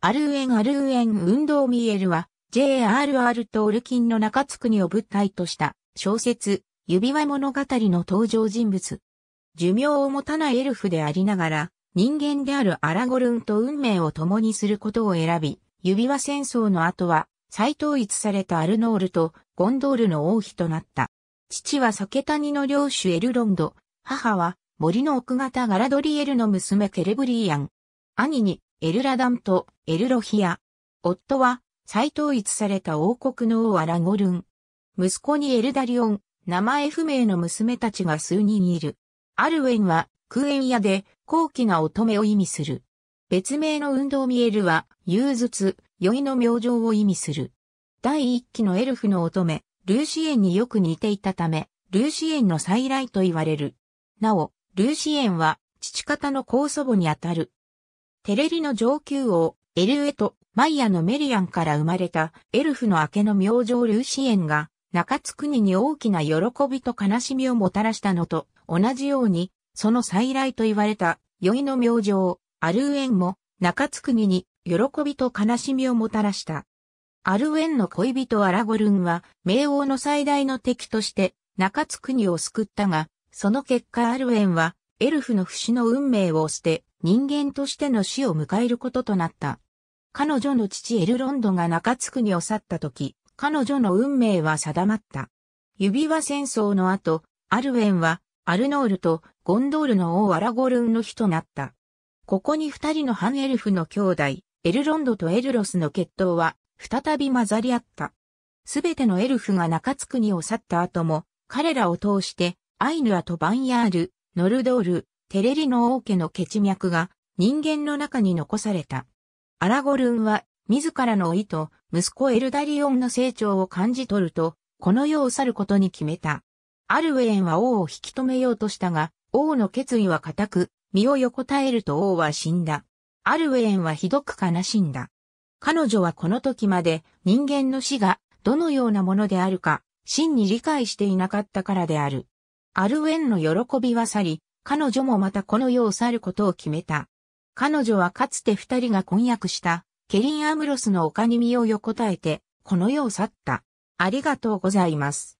アルーエン・アルーエン運動ミエルは、J.R.R. とオルキンの中津国を舞台とした小説、指輪物語の登場人物。寿命を持たないエルフでありながら、人間であるアラゴルンと運命を共にすることを選び、指輪戦争の後は、再統一されたアルノールとゴンドールの王妃となった。父は酒谷の領主エルロンド、母は森の奥方ガラドリエルの娘ケレブリーアン。兄にエルラダンとエルロヒア。夫は再統一された王国の王アラゴルン。息子にエルダリオン、名前不明の娘たちが数人いる。アルウェンはクエン屋で高貴な乙女を意味する。別名の運動ミエルは、憂鬱、酔いの明星を意味する。第一期のエルフの乙女、ルーシエンによく似ていたため、ルーシエンの再来と言われる。なお、ルーシエンは、父方の高祖母にあたる、テレリの上級王、エルエとマイアのメリアンから生まれたエルフの明けの明星ルーシエンが、中津国に大きな喜びと悲しみをもたらしたのと、同じように、その再来と言われた、宵の明星、アルウエンも、中津国に、喜びと悲しみをもたらした。アルウェンの恋人アラゴルンは、冥王の最大の敵として、中津国を救ったが、その結果アルウェンは、エルフの不死の運命を捨て、人間としての死を迎えることとなった。彼女の父エルロンドが中津国に去った時、彼女の運命は定まった。指輪戦争の後、アルウェンは、アルノールとゴンドールの王アラゴルンの日となった。ここに二人の反エルフの兄弟、エルロンドとエルロスの決闘は、再び混ざり合った。すべてのエルフが中津国を去った後も、彼らを通して、アイヌアとバンヤール、ノルドール、テレリの王家の血脈が人間の中に残された。アラゴルンは自らの老いと息子エルダリオンの成長を感じ取ると、この世を去ることに決めた。アルウェンは王を引き止めようとしたが、王の決意は固く、身を横たえると王は死んだ。アルウェンはひどく悲しんだ。彼女はこの時まで人間の死がどのようなものであるか、真に理解していなかったからである。アルウェンの喜びは去り、彼女もまたこの世を去ることを決めた。彼女はかつて二人が婚約した、ケリン・アムロスの丘に身を横たえて、この世を去った。ありがとうございます。